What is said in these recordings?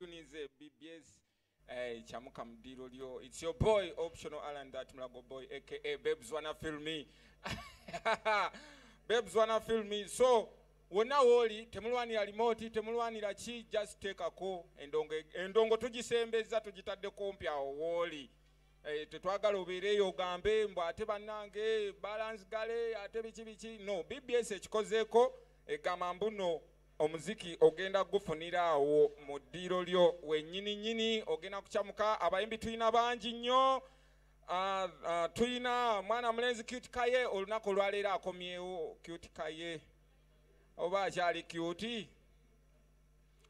tunize bbs uh, eh, kyamuka mudiro lyo its your boy optional alan that mulago boy aka bebzwana filmi bebzwana filmi so wonna wooli temulwanira limooti temulwanira ki just tekako endongo, endongo tugisembeza tugitadde kumpi awo wooli eh, tetwagala obeereeyo ogambe mbw ate bannange balance gale ate biki biki no bbs ekikozeeko egamambuno omuziki ogenda gufunira awo mu ddiiro lyo wenyini nyini ogenda kukyamuka abayimbi tulina bangi nnyo uh, ah, uh, ah, tulina mwana mulenzi kutika ye olunaku olwaleero akomyewo kutika ye oba akyali kuti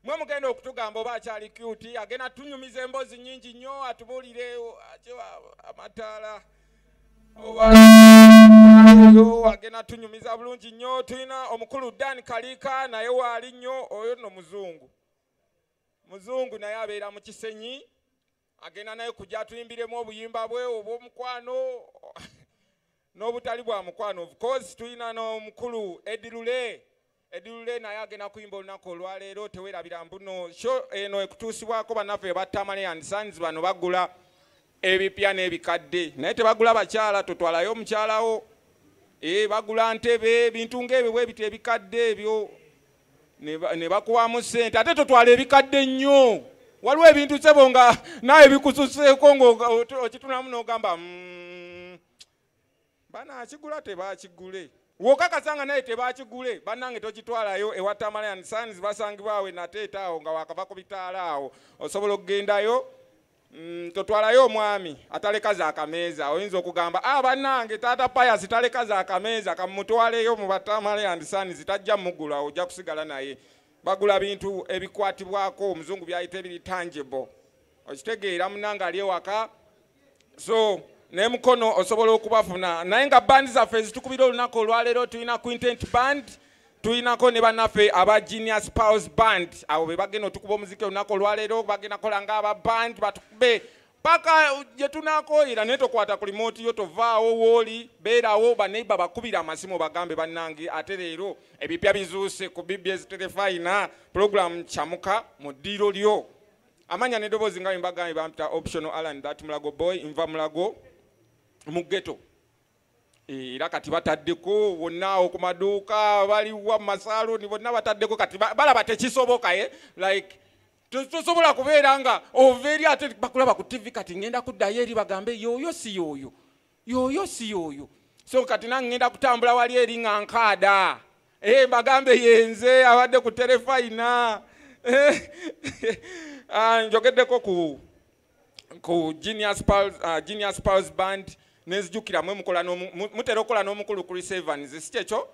mwe mugenda okutugamba oba akyali kuti agenda tunyumiza emboozi nyingi nnyo atubuulire amataala oba oyo agenda tunyumiza bulungi nnyo tulina omukulu dan kaliika naye waali nnyo oyo nno muzungu muzungu naye abeera mu kisenyi agenda naye kujja tuyimbiremu obuyimba bwe obwomukwano n'obutali bwa mukwano of course tulina n'omukulu edirule edirule naye agenda kuyimba olunaku olwaleero tewerabira mbuno so eno ekutuusibwako bannaffe batamale and sans bano bagula ebipya n'ebikadde naye tebagula bakyala totwalayo omukyalawo E, bagula ntebe ebintu ngaebyo bwebityo ebikadde ebyo ne bakubamu sente ate totwala ebikadde nnyo waliwo ebintu sebo nga naawe bikususeeko ngaokitunamu n'ogamba mm, banakigula tebakigule wokakasanga naye tebakigule bannange tokitwalayo ewa tamalan sans basangibwawe nateeta awo nga wakava ku bitaala awo osobola okugendayo Mm, totwalayo omwami ataleka zakameeza oyinza okugamba abanange ah, taata payasi taleka zakameeza kamumutwaleyo mubatamalandisani zitajja mugula ojja kusigala naye bagula bintu ebikwatibwako omuzungu byayita ebiri tangible okitegeera munange ali ewaka so nemukono osobola okubafuna naye nga bandi zaffe ezitukubira olunaku olwaleero tulina quintent band tulinako ne banaffe aba genius powers band abo be bagenda otukuba omuziki olunaku olwaleero bagenda kola ngaaba band batukube paka gyetunakoyira naye tokwata ku limooti yo tovaawo wooli beerawo baneiba bakubira amasimu bagambe bannange ate leero ebipya bizuuse ku bbs telefina program kyamuka mu ddiiro lyo amanya nedoboozi nga bembagambe bampita optional alan that mulago boy nva mulago mu ghetto era kati bataddeko bonna okumaduuka baliwa masaloni bonna bataddeko kati balaba tekisoboka ye eh? like tosobola kubeera nga oveeri ate bakulaba ku tv kati ŋenda kuddayo eri bagambe yoyo si yoyo yoyo si yoyo so kati naŋenda kutambula wali eri nga nkaada eh, bagambe yenze abadde ku terefayina eh, ah, njogeddeko ku genius pals ah, band uh, nenzijukira mmutera okola n'omukulu kuli sevans si kyekyo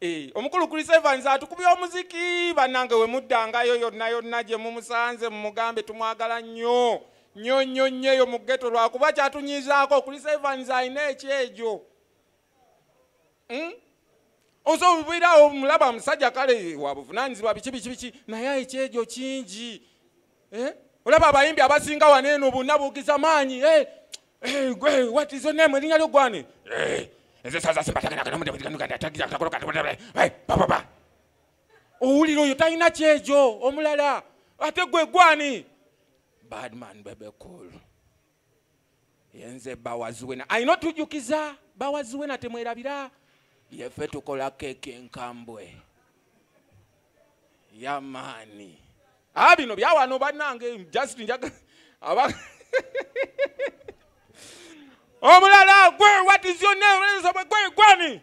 eh, omukulu kuli sevans atukubya omuziki banange we muddangayo yonna yonna gye mumusanze mumugambe tumwagala nnyo nnyo nnyo nnyo eyo muggeto lwakuba kyatunyizaako kuli sevans ayina ekyegyo osobubwirawo hmm? mulaba musajja kale wabuvunanyizibwa biki biki biki naye ekyegyo kingi eh? olaba abayimbi abasinga waneeno bonna buugiza maanyi eh? erinya lyogwani owulire oyo talina kyekyo omulala ate gwe gwani badman bebekul yenze bawaziwena ayina otujukiza bawaziwena temwerabira yeffe tukola keeki enkambwe yamaani a ah, bino byawano bannange justin omulala gwe watis your name elizabeth gwe gwani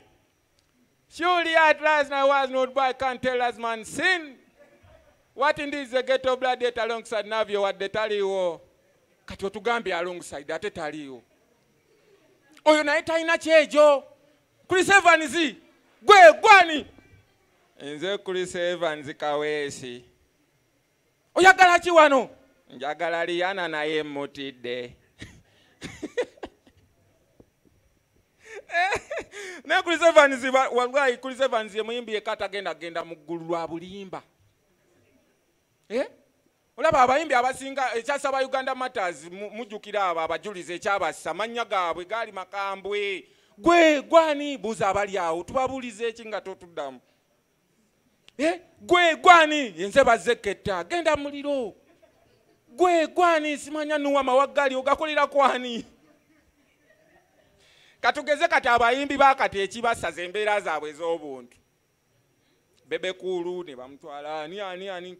surely at last i was not by can tell as man sin what indeed the ghetto blood at alongside navio wadde taliwo kati otugambye alongside ate taliwo oyo naye talina kyegyo chris evans gwe gwani nze chris evans kaweesi oyagala ki wano njagala liyana naye mmutidde naye kuli sevans wangai kuli sevans yemuyimbi yekka atagenda genda muggulu lwa bulimba eh? olaba abayimbi abasinga ekyasaba uganda matters mujjukira abo abajulizi ekyabassa mannya gaabwe gaali makambwe gwe gwani buuza abali awo tubabuulize eki nga totuddamu eh? gwe gwani yenze bazze ketta genda muliro gwe gwani simanya nuwa mawaggaali ogakolera kwani katugeze kati abayimbi bakati ekibasaza embeera zaabwe ez'obuntu bebekuulu ne bamutwala ani ani ani